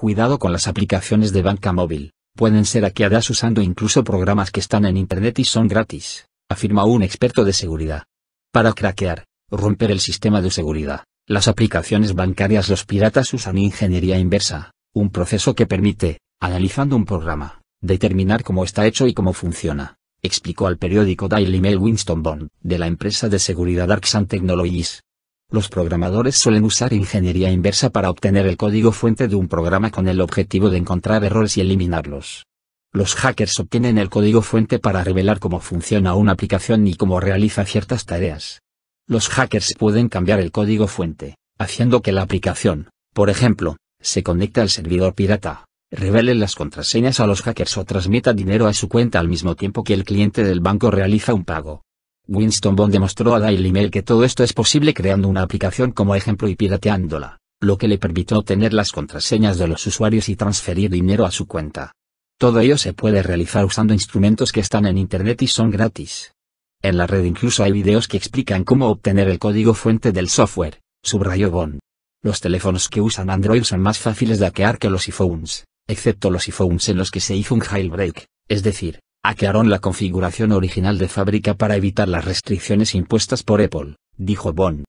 Cuidado con las aplicaciones de banca móvil, pueden ser hackeadas usando incluso programas que están en Internet y son gratis, afirma un experto de seguridad. Para craquear, romper el sistema de seguridad, las aplicaciones bancarias los piratas usan ingeniería inversa, un proceso que permite, analizando un programa, determinar cómo está hecho y cómo funciona, explicó al periódico Daily Mail Winston Bond, de la empresa de seguridad Arxan Technologies. Los programadores suelen usar ingeniería inversa para obtener el código fuente de un programa con el objetivo de encontrar errores y eliminarlos. Los hackers obtienen el código fuente para revelar cómo funciona una aplicación y cómo realiza ciertas tareas. Los hackers pueden cambiar el código fuente, haciendo que la aplicación, por ejemplo, se conecte al servidor pirata, revele las contraseñas a los hackers o transmita dinero a su cuenta al mismo tiempo que el cliente del banco realiza un pago. Winston Bond demostró a Daily Mail que todo esto es posible creando una aplicación como ejemplo y pirateándola, lo que le permitió obtener las contraseñas de los usuarios y transferir dinero a su cuenta. Todo ello se puede realizar usando instrumentos que están en Internet y son gratis. En la red incluso hay videos que explican cómo obtener el código fuente del software, subrayó Bond. Los teléfonos que usan Android son más fáciles de hackear que los iPhones, excepto los iPhones en los que se hizo un jailbreak, es decir, Hackearon la configuración original de fábrica para evitar las restricciones impuestas por Apple, dijo Bond.